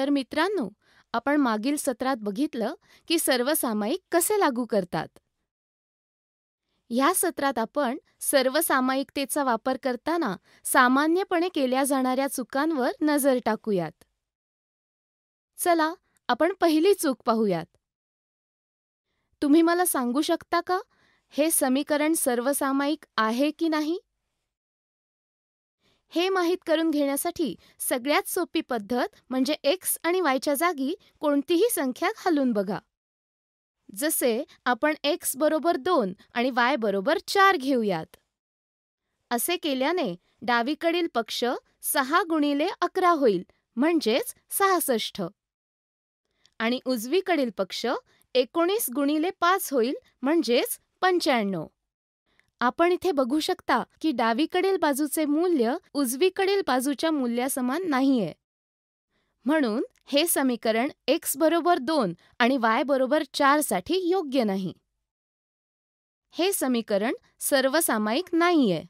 तर मित्रांनो आपण मागील सत्रात बघितलं की सर्वसामायिक कसे लागू करतात ह्या सत्रात आपण सर्वसामायिकतेचा वापर करताना सामान्यपणे केल्या जाणाऱ्या चुकांवर नजर टाकूयात चला आपण पहिली चूक पाहूयात तुम्ही मला सांगू शकता का हे समीकरण सर्वसामायिक आहे की नाही हे माहीत करून घेण्यासाठी सगळ्यात सोपी पद्धत म्हणजे एक्स आणि वायच्या जागी कोणतीही संख्या घालून बघा जसे आपण एक्स बरोबर दोन आणि वाय बरोबर चार घेऊयात असे केल्याने डावीकडील पक्ष सहा गुणिले अकरा होईल म्हणजेच सहासष्ट आणि उजवीकडील पक्ष एकोणीस गुणिले पाच होईल म्हणजेच पंच्याण्णव आपण इथे बघू शकता की डावीकडील बाजूचे मूल्य उजवीकडील बाजूच्या मूल्यासमान नाहीये म्हणून हे समीकरण एक्स बरोबर दोन आणि वाय बरोबर चार साठी योग्य नाही हे समीकरण सर्वसामायिक नाहीये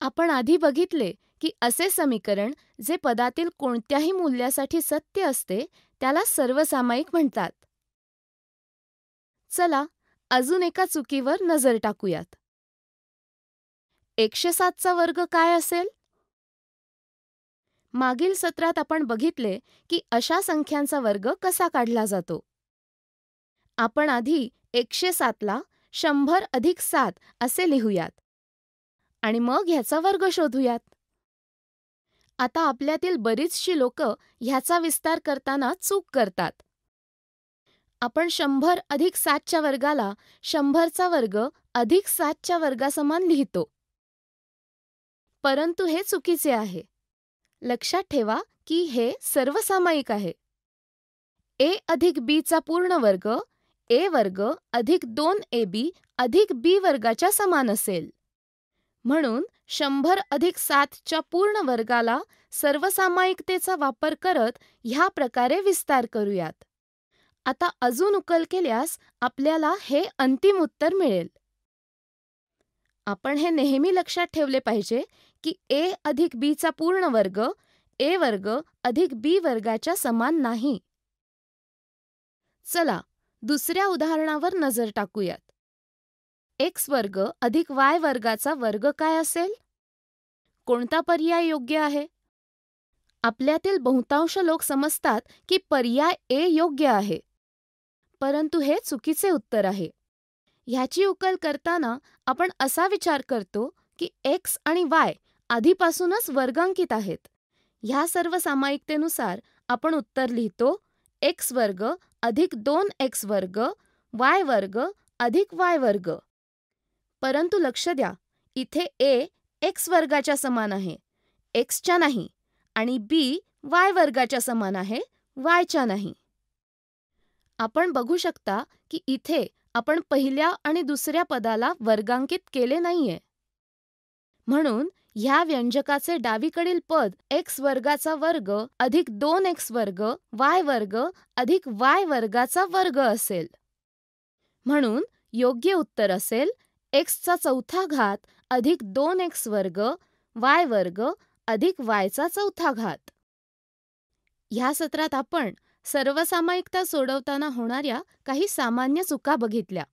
आपण आधी बघितले की असे समीकरण जे पदातील कोणत्याही मूल्यासाठी सत्य असते त्याला सर्वसामायिक म्हणतात चला अजून एका चुकीवर नजर टाकूयात एकशे सातचा वर्ग काय असेल मागील सत्रात आपण बघितले की अशा संख्यांचा वर्ग कसा काढला जातो आपण आधी एकशे सातला शंभर अधिक सात असे लिहूयात आणि मग ह्याचा वर्ग शोधूयात आता आपल्यातील बरीचशी लोक ह्याचा विस्तार करताना चूक करतात आपण शंभर अधिक सातच्या वर्गाला शंभरचा वर्ग अधिक सातच्या वर्गासमान लिहितो परंतु हे चुकीचे आहे लक्षात ठेवा की हे सर्वसामायिक आहे ए अधिक बीचा पूर्ण वर्ग ए वर्ग अधिक दोन ए बी अधिक बी वर्गाच्या समान असेल म्हणून शंभर अधिक सातच्या पूर्ण वर्गाला सर्वसामायिकतेचा वापर करत ह्या प्रकारे विस्तार करूयात आता अजून उकल केल्यास आपल्याला हे अंतिम उत्तर मिळेल आपण हे नेहमी लक्षात ठेवले पाहिजे की ए अधिक बीचा पूर्ण वर्ग ए वर्ग अधिक बी वर्गाच्या समान नाही चला दुसऱ्या उदाहरणावर नजर टाकूयात एक्स वर्ग अधिक वाय वर्गाचा वर्ग काय असेल कोणता पर्याय योग्य आहे आपल्यातील बहुतांश लोक समजतात की पर्याय ए योग्य आहे परंतु हे चुकीचे उत्तर आहे ह्याची उकल करताना आपण असा विचार करतो की एक्स आणि वाय आधीपासूनच वर्गांकित आहेत ह्या सर्व सामायिकतेनुसार आपण उत्तर लिहितो एक्स वर्ग अधिक दोन एक्स वर्ग वाय वर्ग अधिक वाय वर्ग परंतु लक्ष द्या इथे ए एक्स वर्गाच्या समान आहे एक्सच्या नाही आणि बी वाय वर्गाच्या समान आहे वायच्या नाही आपण बघू शकता की इथे आपण पहिल्या आणि दुसऱ्या पदाला वर्गांकित केले नाहीये म्हणून ह्या व्यंजकाचे डावीकडील पद एक्स वर्गाचा वर्ग अधिक दोन एक्स वर्ग वाय वर्ग अधिक वाय वर्गाचा वर्ग असेल म्हणून योग्य उत्तर असेल एक्सचा चौथा घात अधिक दोन एक्स वर्ग वाय वर्ग अधिक वायचा चौथा घात ह्या सत्रात आपण सर्वसामायिकता सोडवताना होणाऱ्या काही सामान्य चुका बघितल्या